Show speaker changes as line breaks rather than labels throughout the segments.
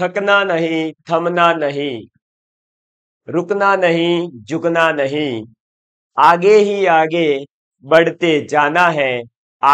थकना नहीं थमना नहीं रुकना नहीं झुकना नहीं आगे ही आगे बढ़ते जाना है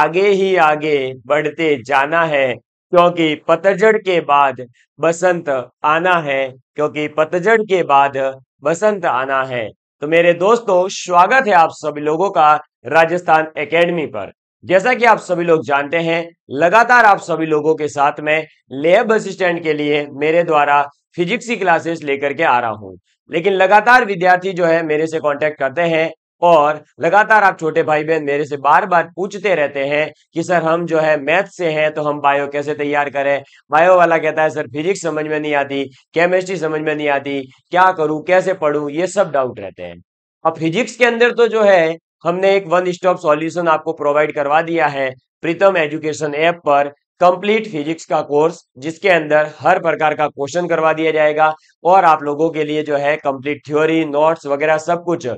आगे ही आगे बढ़ते जाना है क्योंकि पतझड़ के बाद बसंत आना है क्योंकि पतझड़ के बाद बसंत आना है तो मेरे दोस्तों स्वागत है आप सभी लोगों का राजस्थान एकेडमी पर जैसा कि आप सभी लोग जानते हैं लगातार आप सभी लोगों के साथ में लेब असिस्टेंट के लिए मेरे द्वारा फिजिक्स की क्लासेस लेकर के आ रहा हूं लेकिन लगातार विद्यार्थी जो है मेरे से कांटेक्ट करते हैं और लगातार आप छोटे भाई बहन मेरे से बार बार पूछते रहते हैं कि सर हम जो है मैथ से हैं तो हम बायो कैसे तैयार करें बायो वाला कहता है सर फिजिक्स समझ में नहीं आती केमिस्ट्री समझ में नहीं आती क्या करूं कैसे पढ़ूं ये सब डाउट रहते हैं अब फिजिक्स के अंदर तो जो है हमने एक वन स्टॉप सॉल्यूशन आपको प्रोवाइड करवा दिया है प्रीतम एजुकेशन ऐप पर कंप्लीट फिजिक्स का कोर्स जिसके अंदर हर प्रकार का क्वेश्चन करवा दिया जाएगा और आप लोगों के लिए जो है कंप्लीट थ्योरी नोट्स वगैरह सब कुछ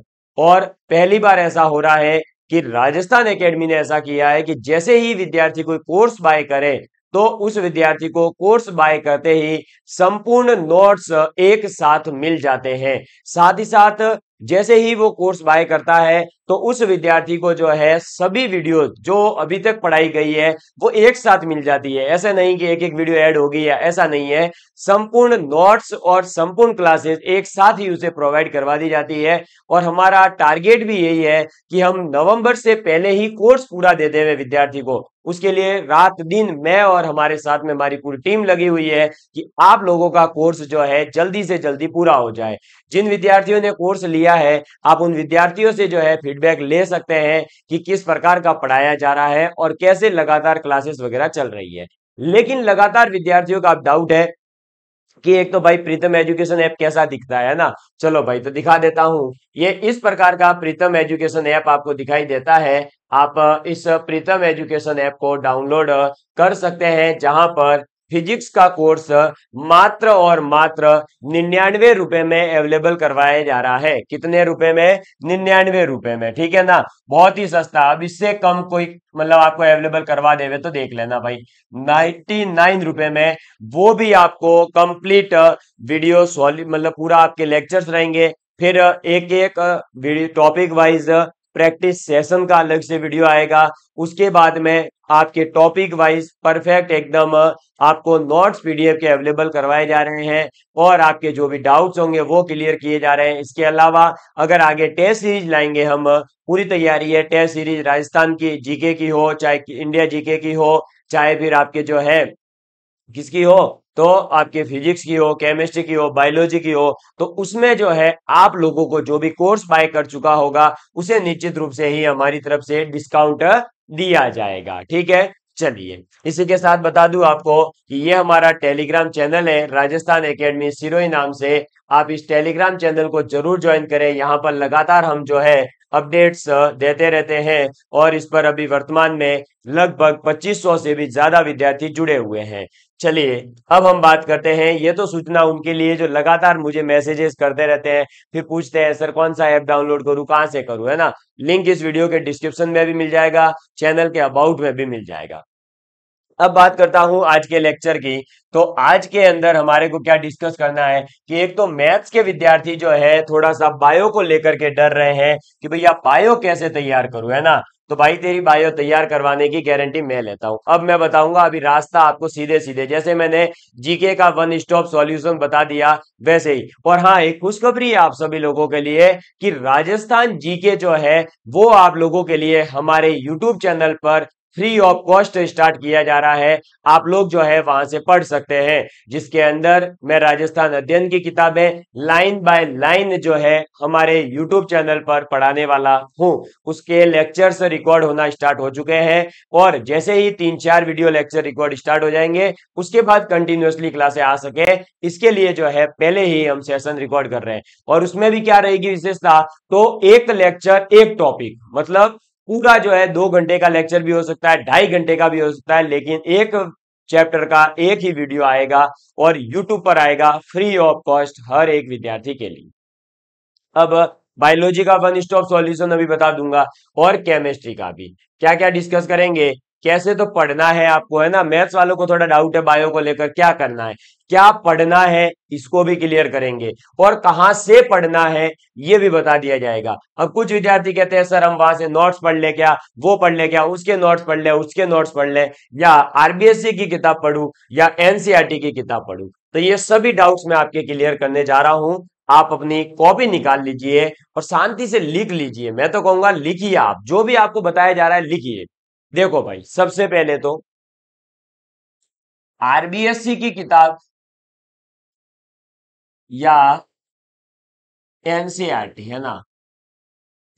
और पहली बार ऐसा हो रहा है कि राजस्थान एकेडमी ने ऐसा किया है कि जैसे ही विद्यार्थी कोई कोर्स बाय करे तो उस विद्यार्थी को कोर्स बाय करते ही संपूर्ण नोट्स एक साथ मिल जाते हैं साथ ही साथ जैसे ही वो कोर्स बाय करता है तो उस विद्यार्थी को जो है सभी वीडियो जो अभी तक पढ़ाई गई है वो एक साथ मिल जाती है ऐसा नहीं कि एक एक वीडियो ऐड होगी है ऐसा नहीं है संपूर्ण नोट्स और संपूर्ण क्लासेस एक साथ ही उसे प्रोवाइड करवा दी जाती है और हमारा टारगेट भी यही है कि हम नवंबर से पहले ही कोर्स पूरा दे देवे विद्यार्थी को उसके लिए रात दिन मैं और हमारे साथ में हमारी पूरी टीम लगी हुई है कि आप लोगों का कोर्स जो है जल्दी से जल्दी पूरा हो जाए जिन विद्यार्थियों ने कोर्स लिया है आप उन विद्यार्थियों से जो है फीडबैक ले सकते हैं कि किस प्रकार का पढ़ाया जा रहा है और कैसे लगातार क्लासेस वगैरह चल रही है लेकिन लगातार विद्यार्थियों का डाउट है कि एक तो भाई प्रीतम एजुकेशन ऐप कैसा दिखता है ना चलो भाई तो दिखा देता हूं ये इस प्रकार का प्रीतम एजुकेशन ऐप आपको दिखाई देता है आप इस प्रीतम एजुकेशन ऐप को डाउनलोड कर सकते हैं जहां पर फिजिक्स का कोर्स मात्र और मात्र निन्यानवे रुपए में अवेलेबल करवाया जा रहा है कितने रुपए में निन्यानवे रुपए में ठीक है ना बहुत ही सस्ता अब इससे कम कोई मतलब आपको अवेलेबल करवा देवे तो देख लेना भाई नाइन्टी नाइन रुपए में वो भी आपको कंप्लीट वीडियो सॉलिड मतलब पूरा आपके लेक्चर्स रहेंगे फिर एक एक टॉपिक वाइज प्रैक्टिस सेशन का अलग से वीडियो आएगा उसके बाद में आपके टॉपिक वाइज परफेक्ट एकदम आपको नोट्स पीडीएफ के अवेलेबल करवाए जा रहे हैं और आपके जो भी डाउट्स होंगे वो क्लियर किए जा रहे हैं इसके अलावा अगर आगे टेस्ट सीरीज लाएंगे हम पूरी तैयारी है टेस्ट सीरीज राजस्थान की जीके की हो चाहे इंडिया जीके की हो चाहे फिर आपके जो है किसकी हो तो आपके फिजिक्स की हो केमिस्ट्री की हो बायोलॉजी की हो तो उसमें जो है आप लोगों को जो भी कोर्स बाय कर चुका होगा उसे निश्चित रूप से ही हमारी तरफ से डिस्काउंट दिया जाएगा ठीक है चलिए इसी के साथ बता दूं आपको कि ये हमारा टेलीग्राम चैनल है राजस्थान एकेडमी सिरोही नाम से आप इस टेलीग्राम चैनल को जरूर ज्वाइन करें यहाँ पर लगातार हम जो है अपडेट्स uh, देते रहते हैं और इस पर अभी वर्तमान में लगभग 2500 से भी ज्यादा विद्यार्थी जुड़े हुए हैं चलिए अब हम बात करते हैं ये तो सूचना उनके लिए जो लगातार मुझे मैसेजेस करते रहते हैं फिर पूछते हैं सर कौन सा ऐप डाउनलोड करूँ कहां से करूँ है ना लिंक इस वीडियो के डिस्क्रिप्शन में भी मिल जाएगा चैनल के अबाउट में भी मिल जाएगा अब बात करता हूं आज के लेक्चर की तो आज के अंदर हमारे को क्या डिस्कस करना है कि एक तो मैथ्स के विद्यार्थी जो है थोड़ा सा बायो को लेकर के डर रहे हैं कि भैया बायो कैसे तैयार करूं है ना तो भाई तेरी बायो तैयार करवाने की गारंटी मैं लेता हूं अब मैं बताऊंगा अभी रास्ता आपको सीधे सीधे जैसे मैंने जीके का वन स्टॉप सॉल्यूशन बता दिया वैसे ही और हाँ एक खुशखबरी है आप सभी लोगों के लिए कि राजस्थान जीके जो है वो आप लोगों के लिए हमारे यूट्यूब चैनल पर फ्री ऑफ कॉस्ट स्टार्ट किया जा रहा है आप लोग जो है वहां से पढ़ सकते हैं जिसके अंदर मैं राजस्थान अध्ययन की किताबें लाइन बाय लाइन जो है हमारे यूट्यूब चैनल पर पढ़ाने वाला हूँ उसके लेक्चर्स रिकॉर्ड होना स्टार्ट हो चुके हैं और जैसे ही तीन चार वीडियो लेक्चर रिकॉर्ड स्टार्ट हो जाएंगे उसके बाद कंटिन्यूसली क्लासे आ सके इसके लिए जो है पहले ही हम सेशन रिकॉर्ड कर रहे हैं और उसमें भी क्या रहेगी विशेषता तो एक लेक्चर एक टॉपिक मतलब पूरा जो है दो घंटे का लेक्चर भी हो सकता है ढाई घंटे का भी हो सकता है लेकिन एक चैप्टर का एक ही वीडियो आएगा और यूट्यूब पर आएगा फ्री ऑफ कॉस्ट हर एक विद्यार्थी के लिए अब बायोलॉजी का वन स्टॉप सॉल्यूशन अभी बता दूंगा और केमिस्ट्री का भी क्या क्या डिस्कस करेंगे कैसे तो पढ़ना है आपको है ना मैथ्स वालों को थोड़ा डाउट है बायो को लेकर क्या करना है क्या पढ़ना है इसको भी क्लियर करेंगे और कहाँ से पढ़ना है ये भी बता दिया जाएगा अब कुछ विद्यार्थी कहते हैं सर हम वहां से नोट्स पढ़ ले क्या वो पढ़ ले क्या उसके नोट्स पढ़ ले उसके नोट्स पढ़ ले या आरबीएससी की किताब पढ़ू या एनसीआरटी e की किताब पढ़ू तो ये सभी डाउट्स मैं आपके क्लियर करने जा रहा हूं आप अपनी कॉपी निकाल लीजिए और शांति से लिख लीजिए मैं तो कहूंगा लिखिए आप जो भी आपको बताया जा रहा है लिखिए देखो भाई सबसे पहले तो आरबीएससी की किताब या एनसीआरटी है ना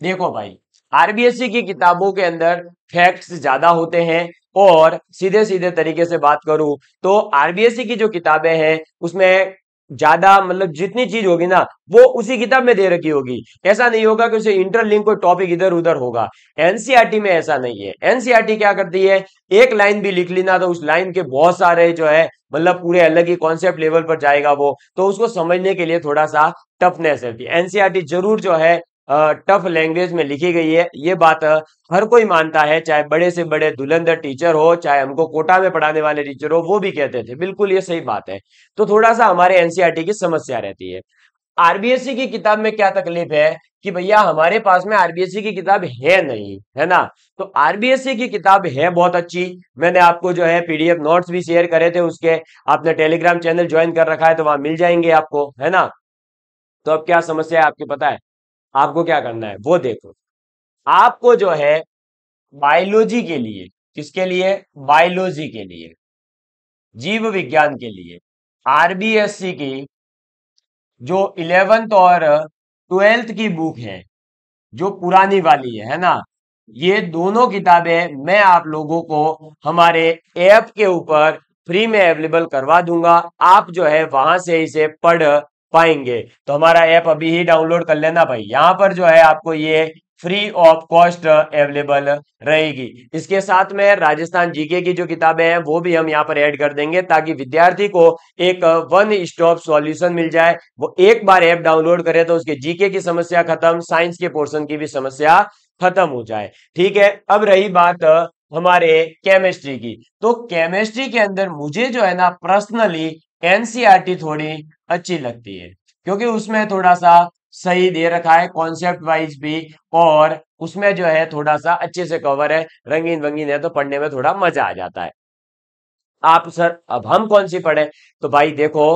देखो भाई आरबीएससी की किताबों के अंदर फैक्ट्स ज्यादा होते हैं और सीधे सीधे तरीके से बात करूं तो आरबीएससी की जो किताबें हैं उसमें ज्यादा मतलब जितनी चीज होगी ना वो उसी किताब में दे रखी होगी ऐसा नहीं होगा कि उसे इंटरलिंक कोई टॉपिक इधर उधर होगा एनसीआरटी e में ऐसा नहीं है एनसीआरटी e क्या करती है एक लाइन भी लिख ली ना तो उस लाइन के बहुत सारे जो है मतलब पूरे अलग ही कॉन्सेप्ट लेवल पर जाएगा वो तो उसको समझने के लिए थोड़ा सा टफनेस है एनसीआरटी e जरूर जो है टफ लैंग्वेज में लिखी गई है ये बात हर कोई मानता है चाहे बड़े से बड़े दुलंदर टीचर हो चाहे हमको कोटा में पढ़ाने वाले टीचर हो वो भी कहते थे बिल्कुल ये सही बात है तो थोड़ा सा हमारे एनसीईआरटी की समस्या रहती है आरबीएससी की किताब में क्या तकलीफ है कि भैया हमारे पास में आरबीएससी की किताब है नहीं है ना तो आरबीएससी की किताब है बहुत अच्छी मैंने आपको जो है पीडीएफ नोट्स भी शेयर करे थे उसके आपने टेलीग्राम चैनल ज्वाइन कर रखा है तो वहां मिल जाएंगे आपको है ना तो अब क्या समस्या है आपके पता है आपको क्या करना है वो देखो आपको जो है बायोलॉजी के लिए किसके लिए बायोलॉजी के लिए जीव विज्ञान के लिए आरबीएससी की जो इलेवेंथ और ट्वेल्थ की बुक है जो पुरानी वाली है, है ना ये दोनों किताबें मैं आप लोगों को हमारे ऐप के ऊपर फ्री में अवेलेबल करवा दूंगा आप जो है वहां से इसे पढ़ पाएंगे तो हमारा ऐप अभी ही डाउनलोड कर लेना भाई यहाँ पर जो है आपको ये फ्री ऑफ कॉस्ट अवेलेबल रहेगी इसके साथ में राजस्थान जीके की जो किताबें हैं वो भी हम यहाँ पर ऐड कर देंगे ताकि विद्यार्थी को एक वन स्टॉप सॉल्यूशन मिल जाए वो एक बार ऐप डाउनलोड करे तो उसके जीके की समस्या खत्म साइंस के पोर्शन की भी समस्या खत्म हो जाए ठीक है अब रही बात हमारे केमिस्ट्री की तो केमिस्ट्री के अंदर मुझे जो है ना पर्सनली एनसीईआरटी थोड़ी अच्छी लगती है क्योंकि उसमें थोड़ा सा सही दे रखा है कॉन्सेप्ट वाइज भी और उसमें जो है थोड़ा सा अच्छे से कवर है रंगीन वंगीन है तो पढ़ने में थोड़ा मजा आ जाता है आप सर अब हम कौन सी पढ़े तो भाई देखो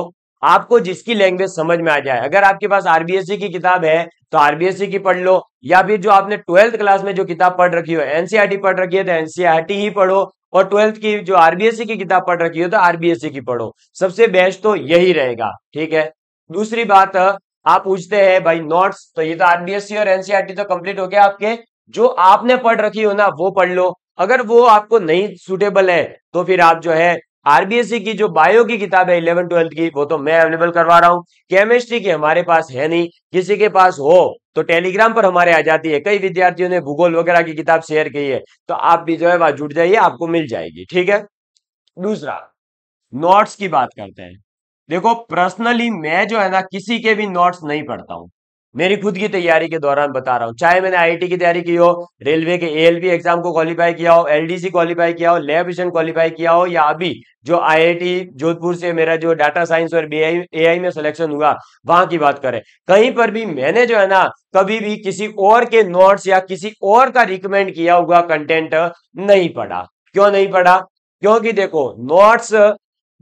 आपको जिसकी लैंग्वेज समझ में आ जाए अगर आपके पास आरबीएससी e की किताब है तो आरबीएससी e की पढ़ लो या फिर जो आपने ट्वेल्थ क्लास में जो किताब पढ़ रखी हो एनसीआरटी e पढ़ रखी है तो एनसीआरटी ही पढ़ो और ट्वेल्थ की जो आरबीएससी की किताब पढ़ रखी हो तो आरबीएससी की पढ़ो सबसे बेस्ट तो यही रहेगा ठीक है दूसरी बात आप पूछते हैं भाई नोट्स तो ये तो आरबीएससी और एनसीआरटी तो कंप्लीट हो गया आपके जो आपने पढ़ रखी हो ना वो पढ़ लो अगर वो आपको नहीं सुटेबल है तो फिर आप जो है आरबीएससी की जो बायो की किताब है इलेवन ट्वेल्थ की वो तो मैं अवेलेबल करवा रहा हूँ केमिस्ट्री की हमारे पास है नहीं किसी के पास हो तो टेलीग्राम पर हमारे आ जाती है कई विद्यार्थियों ने भूगोल वगैरह की किताब शेयर की है तो आप भी जो है वहां जुट जाइए आपको मिल जाएगी ठीक है दूसरा नोट्स की बात करते हैं देखो पर्सनली मैं जो है ना किसी के भी नोट्स नहीं पढ़ता हूं मेरी खुद की तैयारी के दौरान बता रहा हूँ चाहे मैंने आईआईटी की तैयारी की हो रेलवे के एएलबी एग्जाम को क्वालिफाई किया हो एलडीसी क्वालिफाई किया हो लैब विजन क्वालिफाई किया हो या अभी जो आईआईटी जोधपुर से मेरा जो डाटा साइंस और बी एआई में सिलेक्शन हुआ वहां की बात करें कहीं पर भी मैंने जो है ना कभी भी किसी और के नोट्स या किसी और का रिकमेंड किया हुआ कंटेंट नहीं पढ़ा क्यों नहीं पढ़ा क्योंकि देखो नोट्स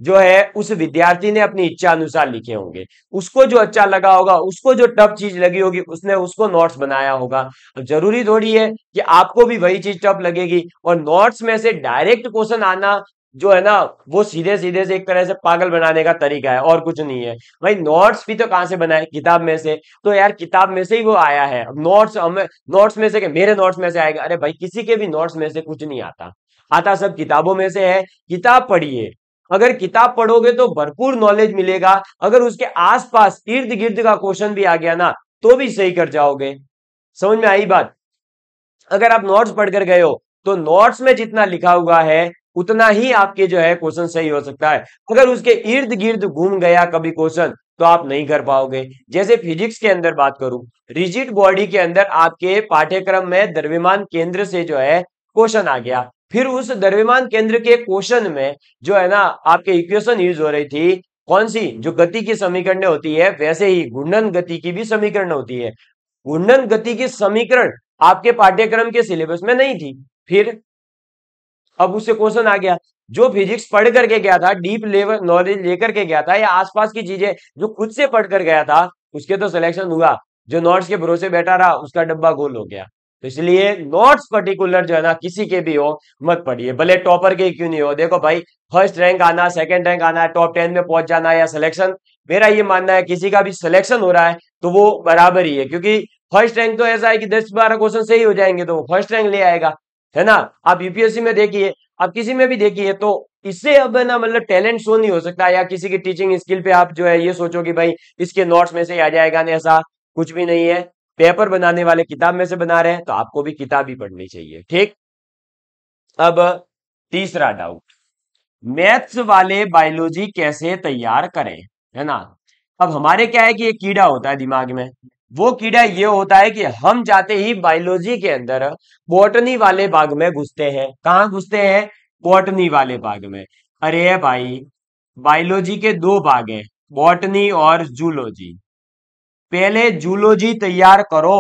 जो है उस विद्यार्थी ने अपनी इच्छा अनुसार लिखे होंगे उसको जो अच्छा लगा होगा उसको जो टफ चीज लगी होगी उसने उसको नोट्स बनाया होगा अब जरूरी थोड़ी है कि आपको भी वही चीज टफ लगेगी और नोट्स में से डायरेक्ट क्वेश्चन आना जो है ना वो सीधे सीधे से एक तरह से पागल बनाने का तरीका है और कुछ नहीं है भाई नोट्स भी तो कहां से बनाए किताब में से तो यार किताब में से ही वो आया है नोट्स हमें नोट्स में से मेरे नोट्स में से आएगा अरे भाई किसी के भी नोट्स में से कुछ नहीं आता आता सब किताबों में से है किताब पढ़िए अगर किताब पढ़ोगे तो भरपूर नॉलेज मिलेगा अगर उसके आसपास इर्द गिर्द का क्वेश्चन भी आ गया ना तो भी सही कर जाओगे समझ में आई बात अगर आप नोट्स पढ़कर गए हो तो नोट्स में जितना लिखा हुआ है उतना ही आपके जो है क्वेश्चन सही हो सकता है अगर उसके इर्द गिर्द घूम गया कभी क्वेश्चन तो आप नहीं कर पाओगे जैसे फिजिक्स के अंदर बात करूं रिजिड बॉडी के अंदर आपके पाठ्यक्रम में द्रव्यमान केंद्र से जो है क्वेश्चन आ गया फिर उस द्रव्यमान केंद्र के क्वेश्चन में जो है ना आपके इक्वेशन यूज हो रही थी कौन सी जो गति की समीकरण होती है वैसे ही गुंडन गति की भी समीकरण होती है गुंडन गति की समीकरण आपके पाठ्यक्रम के सिलेबस में नहीं थी फिर अब उससे क्वेश्चन आ गया जो फिजिक्स पढ़ करके गया था डीप लेवल नॉलेज लेकर के गया था या आसपास की चीजें जो खुद से पढ़ कर गया था उसके तो सिलेक्शन हुआ जो नोट्स के भरोसे बैठा रहा उसका डब्बा गोल हो गया तो इसलिए नोट्स पर्टिकुलर जो है ना किसी के भी हो मत पढ़िए भले टॉपर के क्यों नहीं हो देखो भाई फर्स्ट रैंक आना सेकंड रैंक आना टॉप टेन में पहुंच जाना या सिलेक्शन मेरा ये मानना है किसी का भी सिलेक्शन हो रहा है तो वो बराबर ही है क्योंकि फर्स्ट रैंक तो ऐसा है कि दस बारह क्वेश्चन सही हो जाएंगे तो फर्स्ट रैंक ले आएगा है ना आप यूपीएससी में देखिए आप किसी में भी देखिए तो इससे अब ना मतलब टैलेंट शो नहीं हो सकता या किसी की टीचिंग स्किल पे आप जो है ये सोचो कि भाई इसके नोट्स में से आ जाएगा ऐसा कुछ भी नहीं है पेपर बनाने वाले किताब में से बना रहे हैं तो आपको भी किताब ही पढ़नी चाहिए ठीक अब तीसरा डाउट मैथ्स वाले बायोलॉजी कैसे तैयार करें है ना अब हमारे क्या है कि ये कीड़ा होता है दिमाग में वो कीड़ा ये होता है कि हम जाते ही बायोलॉजी के अंदर बॉटनी वाले भाग में घुसते हैं कहाँ घुसते हैं बॉटनी वाले भाग में अरे भाई बायोलॉजी के दो भाग हैं बॉटनी और जूलॉजी पहले जूलोजी तैयार करो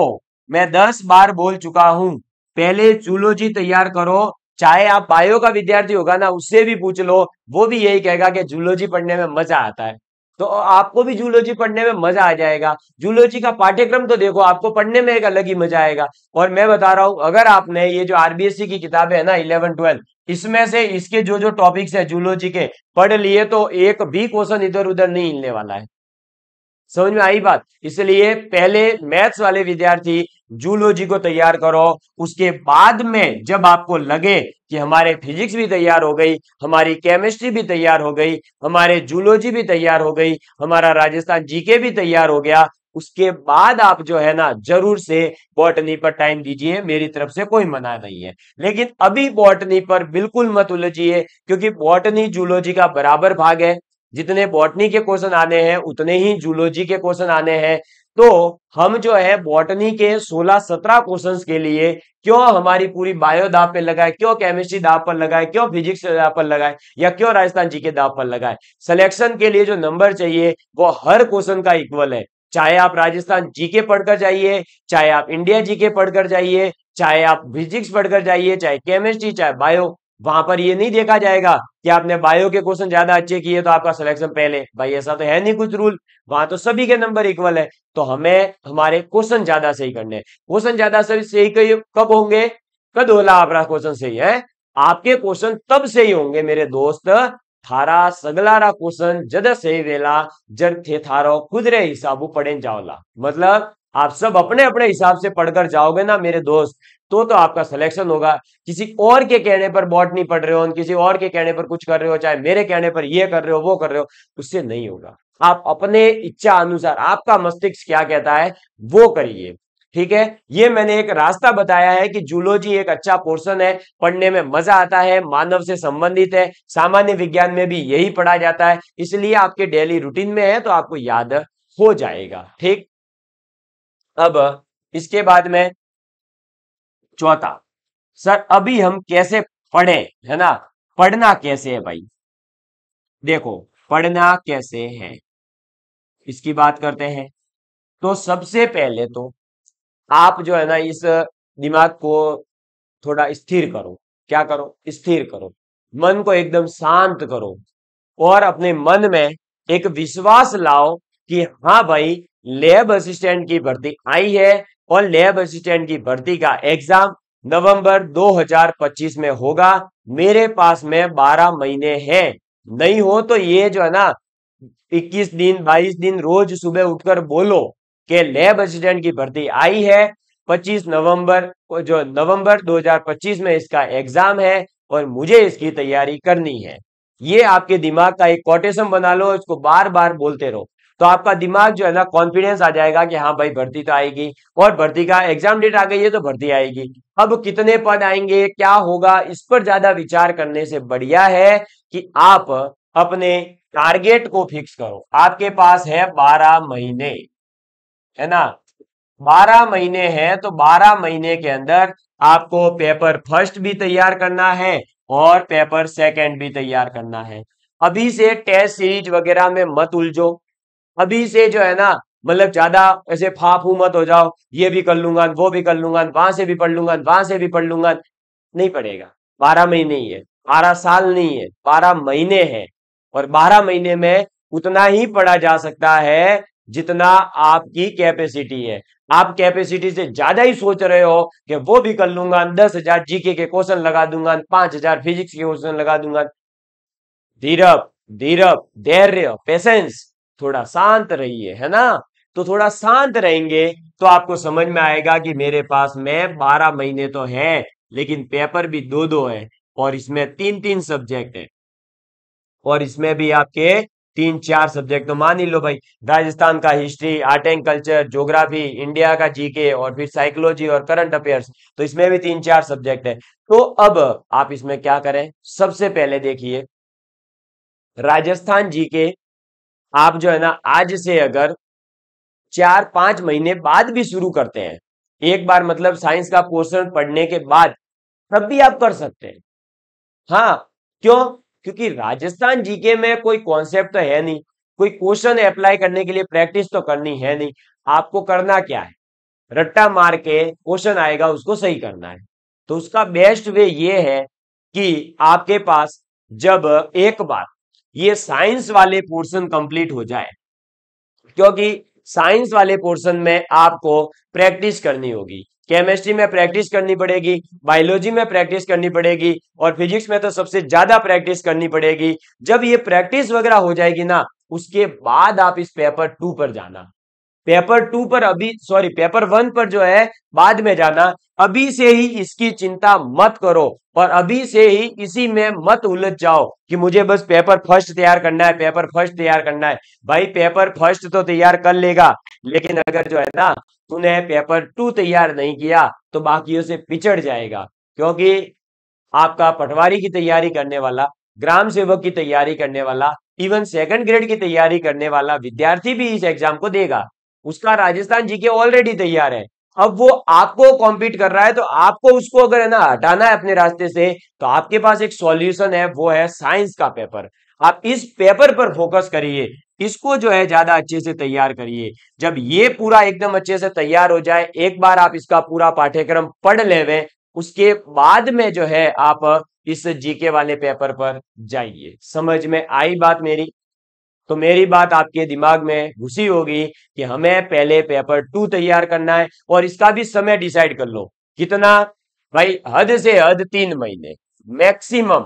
मैं दस बार बोल चुका हूं पहले जूलोजी तैयार करो चाहे आप बायो का विद्यार्थी होगा ना उससे भी पूछ लो वो भी यही कहेगा कि जूलॉजी पढ़ने में मजा आता है तो आपको भी जूलॉजी पढ़ने में मजा आ जाएगा जूलॉजी का पाठ्यक्रम तो देखो आपको पढ़ने में एक अलग ही मजा आएगा और मैं बता रहा हूं अगर आपने ये जो आरबीएससी की किताबें है ना इलेवन ट्वेल्व इसमें से इसके जो जो टॉपिक्स है जूलोजी के पढ़ लिए तो एक भी क्वेश्चन इधर उधर नहीं हिलने वाला है समझ में आई बात इसलिए पहले मैथ्स वाले विद्यार्थी जूलॉजी को तैयार करो उसके बाद में जब आपको लगे कि हमारे फिजिक्स भी तैयार हो गई हमारी केमिस्ट्री भी तैयार हो गई हमारे जूलॉजी भी तैयार हो गई हमारा राजस्थान जीके भी तैयार हो गया उसके बाद आप जो है ना जरूर से बॉटनी पर टाइम दीजिए मेरी तरफ से कोई मना नहीं है लेकिन अभी बॉटनी पर बिल्कुल मत उलझिए क्योंकि बॉटनी जूलॉजी का बराबर भाग है जितने बॉटनी के क्वेश्चन आने हैं उतने ही जूलॉजी के क्वेश्चन आने हैं तो हम जो है बॉटनी के 16-17 क्वेश्चंस के लिए क्यों हमारी पूरी बायो दाब पे लगाए क्यों केमिस्ट्री दाब पर लगाए क्यों फिजिक्स दाब पर लगाए या क्यों राजस्थान जी के दाब पर लगाए सिलेक्शन के लिए जो नंबर चाहिए वो हर क्वेश्चन का इक्वल है चाहे आप राजस्थान जीके पढ़कर जाइए चाहे आप इंडिया जीके पढ़कर जाइए चाहे आप फिजिक्स पढ़कर जाइए चाहे केमिस्ट्री चाहे बायो वहां पर ये नहीं देखा जाएगा कि आपने बायो के क्वेश्चन ज्यादा अच्छे किए तो आपका सिलेक्शन पहले भाई ऐसा तो है नहीं कुछ रूल वहां तो सभी के नंबर इक्वल है तो हमें हमारे क्वेश्चन ज्यादा सही करने क्वेश्चन ज्यादा सही कब होंगे कद होला आपका क्वेश्चन सही है आपके क्वेश्चन तब सही होंगे मेरे दोस्त थारा सगलारा क्वेश्चन जद सही वेला जब थे थारो खुद रे हिसाबू पड़े जाओला मतलब आप सब अपने अपने हिसाब से पढ़कर जाओगे ना मेरे दोस्त तो तो आपका सिलेक्शन होगा किसी और के कहने पर बॉट नहीं पढ़ रहे हो किसी और के कहने पर कुछ कर रहे हो चाहे मेरे कहने पर ये कर रहे हो वो कर रहे हो उससे नहीं होगा आप अपने इच्छा अनुसार आपका मस्तिष्क क्या कहता है वो करिए ठीक है ये मैंने एक रास्ता बताया है कि जूलॉजी एक अच्छा पोर्शन है पढ़ने में मजा आता है मानव से संबंधित है सामान्य विज्ञान में भी यही पढ़ा जाता है इसलिए आपके डेली रूटीन में है तो आपको याद हो जाएगा ठीक अब इसके बाद में चौथा सर अभी हम कैसे पढ़े है ना पढ़ना कैसे है भाई देखो पढ़ना कैसे है इसकी बात करते हैं तो सबसे पहले तो आप जो है ना इस दिमाग को थोड़ा स्थिर करो क्या करो स्थिर करो मन को एकदम शांत करो और अपने मन में एक विश्वास लाओ कि हाँ भाई लैब असिस्टेंट की भर्ती आई है और लैब असिस्टेंट की भर्ती का एग्जाम नवंबर 2025 में होगा मेरे पास में 12 महीने हैं नहीं हो तो ये जो है ना 21 दिन 22 दिन रोज सुबह उठकर बोलो कि लैब असिस्टेंट की भर्ती आई है 25 नवंबर को जो नवंबर 2025 में इसका एग्जाम है और मुझे इसकी तैयारी करनी है ये आपके दिमाग का एक कोटेशन बना लो इसको बार बार बोलते रहो तो आपका दिमाग जो है ना कॉन्फिडेंस आ जाएगा कि हाँ भाई भर्ती तो आएगी और भर्ती का एग्जाम डेट आ गई है तो भर्ती आएगी अब कितने पद आएंगे क्या होगा इस पर ज्यादा विचार करने से बढ़िया है कि आप अपने टारगेट को फिक्स करो आपके पास है बारह महीने है ना बारह महीने हैं तो बारह महीने के अंदर आपको पेपर फर्स्ट भी तैयार करना है और पेपर सेकंड भी तैयार करना है अभी से टेस्ट सीरीज वगैरह में मत उलझो अभी से जो है ना मतलब ज्यादा ऐसे फाफू मत हो जाओ ये भी कर लूंगा वो भी कर लूंगा वहां से भी पढ़ लूंगा वहां से भी पढ़ लूंगा नहीं पड़ेगा बारह महीने ही है बारह साल नहीं है बारह महीने हैं और बारह महीने में उतना ही पढ़ा जा सकता है जितना आपकी कैपेसिटी है आप कैपेसिटी से ज्यादा ही सोच रहे हो कि वो भी कर लूंगा दस हजार जीके के क्वेश्चन लगा दूंगा पांच हजार फिजिक्स के क्वेश्चन लगा दूंगा धीरप धीरप धैर्य पेशेंस थोड़ा शांत रहिए है ना तो थोड़ा शांत रहेंगे तो आपको समझ में आएगा कि मेरे पास में बारह महीने तो है लेकिन पेपर भी दो दो है और इसमें तीन तीन सब्जेक्ट है और इसमें भी आपके तीन चार सब्जेक्ट तो मान ही लो भाई राजस्थान का history art and culture geography India का जीके और फिर साइकोलॉजी और करंट अफेयर्स तो इसमें भी तीन चार सब्जेक्ट है तो अब आप इसमें क्या करें सबसे पहले देखिए राजस्थान जीके आप जो है ना आज से अगर चार पांच महीने बाद भी शुरू करते हैं एक बार मतलब साइंस का पोर्शन पढ़ने के बाद तब भी आप कर सकते हैं हाँ क्यों क्योंकि राजस्थान जीके में कोई कॉन्सेप्ट तो है नहीं कोई क्वेश्चन अप्लाई करने के लिए प्रैक्टिस तो करनी है नहीं आपको करना क्या है रट्टा मार के क्वेश्चन आएगा उसको सही करना है तो उसका बेस्ट वे ये है कि आपके पास जब एक बार ये साइंस वाले पोर्शन कंप्लीट हो जाए क्योंकि साइंस वाले पोर्शन में आपको प्रैक्टिस करनी होगी केमिस्ट्री में प्रैक्टिस करनी पड़ेगी बायोलॉजी में प्रैक्टिस करनी पड़ेगी और फिजिक्स में तो सबसे ज्यादा प्रैक्टिस करनी पड़ेगी जब ये प्रैक्टिस वगैरह हो जाएगी ना उसके बाद आप इस पेपर टू पर जाना पेपर टू पर अभी सॉरी पेपर वन पर जो है बाद में जाना अभी से ही इसकी चिंता मत करो और अभी से ही इसी में मत उलझ जाओ कि मुझे बस पेपर फर्स्ट तैयार करना है पेपर फर्स्ट तैयार करना है भाई पेपर फर्स्ट तो तैयार कर लेगा लेकिन अगर जो है ना तूने पेपर टू तैयार नहीं किया तो बाकियों से पिछड़ जाएगा क्योंकि आपका पटवारी की तैयारी करने वाला ग्राम सेवक की तैयारी करने वाला इवन सेकंड ग्रेड की तैयारी करने वाला विद्यार्थी भी इस एग्जाम को देगा उसका राजस्थान जीके ऑलरेडी तैयार है अब वो आपको कॉम्पीट कर रहा है तो आपको उसको अगर है ना हटाना है अपने रास्ते से तो आपके पास एक सॉल्यूशन है वो है साइंस का पेपर आप इस पेपर पर फोकस करिए इसको जो है ज्यादा अच्छे से तैयार करिए जब ये पूरा एकदम अच्छे से तैयार हो जाए एक बार आप इसका पूरा पाठ्यक्रम पढ़ लेवे उसके बाद में जो है आप इस जीके वाले पेपर पर जाइए समझ में आई बात मेरी तो मेरी बात आपके दिमाग में घुसी होगी कि हमें पहले पेपर टू तैयार करना है और इसका भी समय डिसाइड कर लो कितना भाई हद से हद तीन महीने मैक्सिमम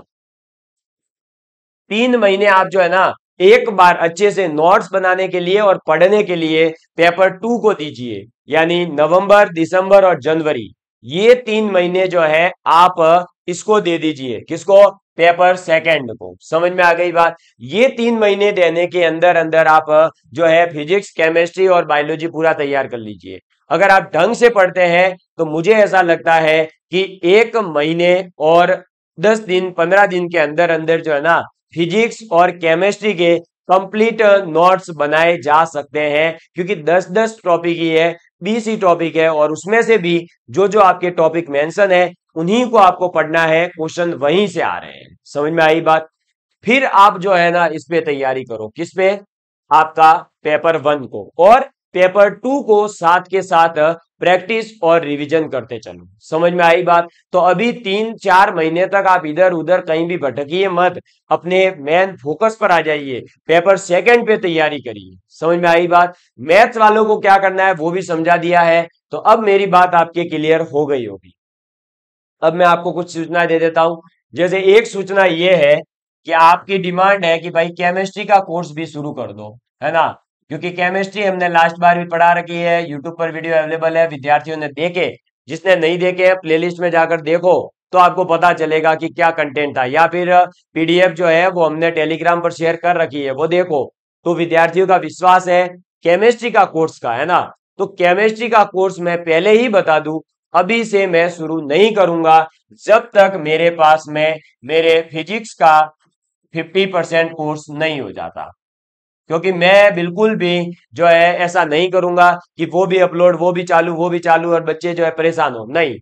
तीन महीने आप जो है ना एक बार अच्छे से नोट्स बनाने के लिए और पढ़ने के लिए पेपर टू को दीजिए यानी नवंबर दिसंबर और जनवरी ये तीन महीने जो है आप इसको दे दीजिए किसको पेपर सेकंड को समझ में आ गई बात ये तीन महीने देने के अंदर अंदर आप जो है फिजिक्स केमिस्ट्री और बायोलॉजी पूरा तैयार कर लीजिए अगर आप ढंग से पढ़ते हैं तो मुझे ऐसा लगता है कि एक महीने और दस दिन पंद्रह दिन के अंदर अंदर जो है ना फिजिक्स और केमिस्ट्री के कंप्लीट नोट्स बनाए जा सकते हैं क्योंकि 10 10 टॉपिक ही है बीस ही टॉपिक है और उसमें से भी जो जो आपके टॉपिक मेंशन है उन्हीं को आपको पढ़ना है क्वेश्चन वहीं से आ रहे हैं समझ में आई बात फिर आप जो है ना इस पे तैयारी करो किस पे आपका पेपर वन को और पेपर टू को साथ के साथ प्रैक्टिस और रिवीजन करते चलो समझ में आई बात तो अभी तीन चार महीने तक आप इधर उधर कहीं भी भटकिए मत अपने मेन फोकस पर आ जाइए पेपर सेकंड पे तैयारी करिए समझ में आई बात मैथ्स वालों को क्या करना है वो भी समझा दिया है तो अब मेरी बात आपके क्लियर हो गई होगी अब मैं आपको कुछ सूचना दे देता हूँ जैसे एक सूचना ये है कि आपकी डिमांड है कि भाई केमिस्ट्री का कोर्स भी शुरू कर दो है ना क्योंकि केमिस्ट्री हमने लास्ट बार भी पढ़ा रखी है यूट्यूब पर वीडियो अवेलेबल है विद्यार्थियों ने देखे जिसने नहीं देखे है प्लेलिस्ट में जाकर देखो तो आपको पता चलेगा कि क्या कंटेंट था या फिर पीडीएफ जो है वो हमने टेलीग्राम पर शेयर कर रखी है वो देखो तो विद्यार्थियों का विश्वास है केमिस्ट्री का कोर्स का है ना तो केमिस्ट्री का कोर्स मैं पहले ही बता दू अभी से मैं शुरू नहीं करूंगा जब तक मेरे पास में मेरे फिजिक्स का 50 परसेंट कोर्स नहीं हो जाता क्योंकि मैं बिल्कुल भी जो है ऐसा नहीं करूंगा कि वो भी अपलोड वो भी चालू वो भी चालू और बच्चे जो है परेशान हो नहीं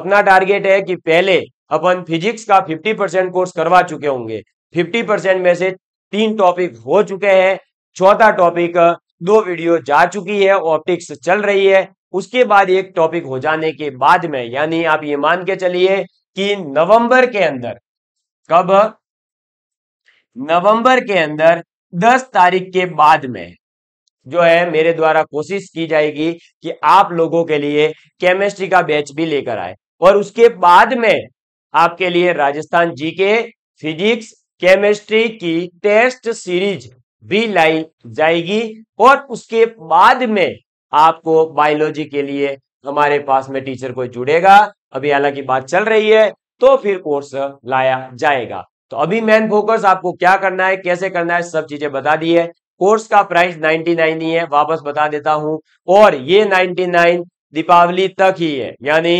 अपना टारगेट है कि पहले अपन फिजिक्स का 50 परसेंट कोर्स करवा चुके होंगे 50 परसेंट में से तीन टॉपिक हो चुके हैं चौथा टॉपिक दो वीडियो जा चुकी है ऑप्टिक्स चल रही है उसके बाद एक टॉपिक हो जाने के बाद में यानी आप ये मान के चलिए कि नवंबर के अंदर कब नवंबर के अंदर 10 तारीख के बाद में जो है मेरे द्वारा कोशिश की जाएगी कि आप लोगों के लिए केमिस्ट्री का बैच भी लेकर आए और उसके बाद में आपके लिए राजस्थान जीके फिजिक्स केमिस्ट्री की टेस्ट सीरीज भी लाई जाएगी और उसके बाद में आपको बायोलॉजी के लिए हमारे पास में टीचर कोई जुड़ेगा अभी हालांकि बात चल रही है तो फिर कोर्स लाया जाएगा तो अभी मेन फोकस आपको क्या करना है कैसे करना है सब चीजें बता दी है कोर्स का प्राइस 99 ही है वापस बता देता हूं और ये 99 दीपावली तक ही है यानी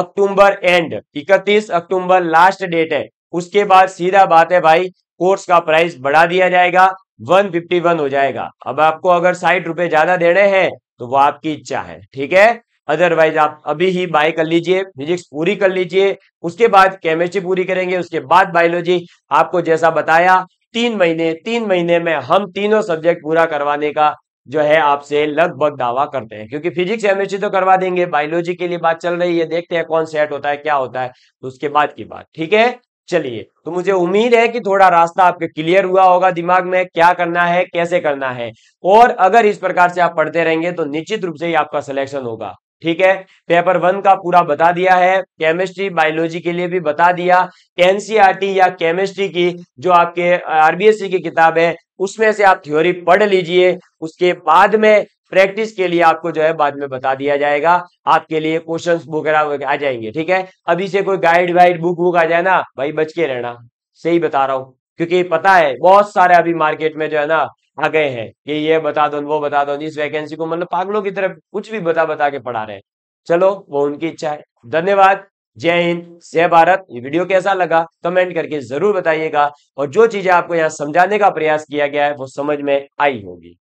अक्टूबर एंड 31 अक्टूबर लास्ट डेट है उसके बाद सीधा बात है भाई कोर्स का प्राइस बढ़ा दिया जाएगा 151 हो जाएगा अब आपको अगर साठ रुपए ज्यादा देने हैं तो वो आपकी इच्छा है ठीक है अदरवाइज आप अभी ही बाय कर लीजिए फिजिक्स पूरी कर लीजिए उसके बाद केमिस्ट्री पूरी करेंगे उसके बाद बायोलॉजी आपको जैसा बताया तीन महीने तीन महीने में हम तीनों सब्जेक्ट पूरा करवाने का जो है आपसे लगभग दावा करते हैं क्योंकि फिजिक्स केमिस्ट्री तो करवा देंगे बायोलॉजी के लिए बात चल रही है देखते हैं कौन सेट होता है क्या होता है तो उसके बाद की बात ठीक है चलिए तो मुझे उम्मीद है कि थोड़ा रास्ता आपके क्लियर हुआ होगा दिमाग में क्या करना है कैसे करना है और अगर इस प्रकार से आप पढ़ते रहेंगे तो निश्चित रूप से ही आपका सिलेक्शन होगा ठीक है पेपर वन का पूरा बता दिया है केमिस्ट्री बायोलॉजी के लिए भी बता दिया एनसीआरटी e या केमिस्ट्री की जो आपके आरबीएससी की किताब है उसमें से आप थ्योरी पढ़ लीजिए उसके बाद में प्रैक्टिस के लिए आपको जो है बाद में बता दिया जाएगा आपके लिए क्वेश्चन वगैरह आ जाएंगे ठीक है अभी से कोई गाइड वाइड बुक वुक आ जाए ना भाई बच के रहना सही बता रहा हूँ क्योंकि पता है बहुत सारे अभी मार्केट में जो है ना आ गए हैं कि ये बता दो वो बता दो इस वैकेंसी को मतलब पागलों की तरफ कुछ भी बता बता के पढ़ा रहे हैं चलो वो उनकी इच्छा है धन्यवाद जय हिंद जय भारत ये वीडियो कैसा लगा कमेंट करके जरूर बताइएगा और जो चीजें आपको यहाँ समझाने का प्रयास किया गया है वो समझ में आई होगी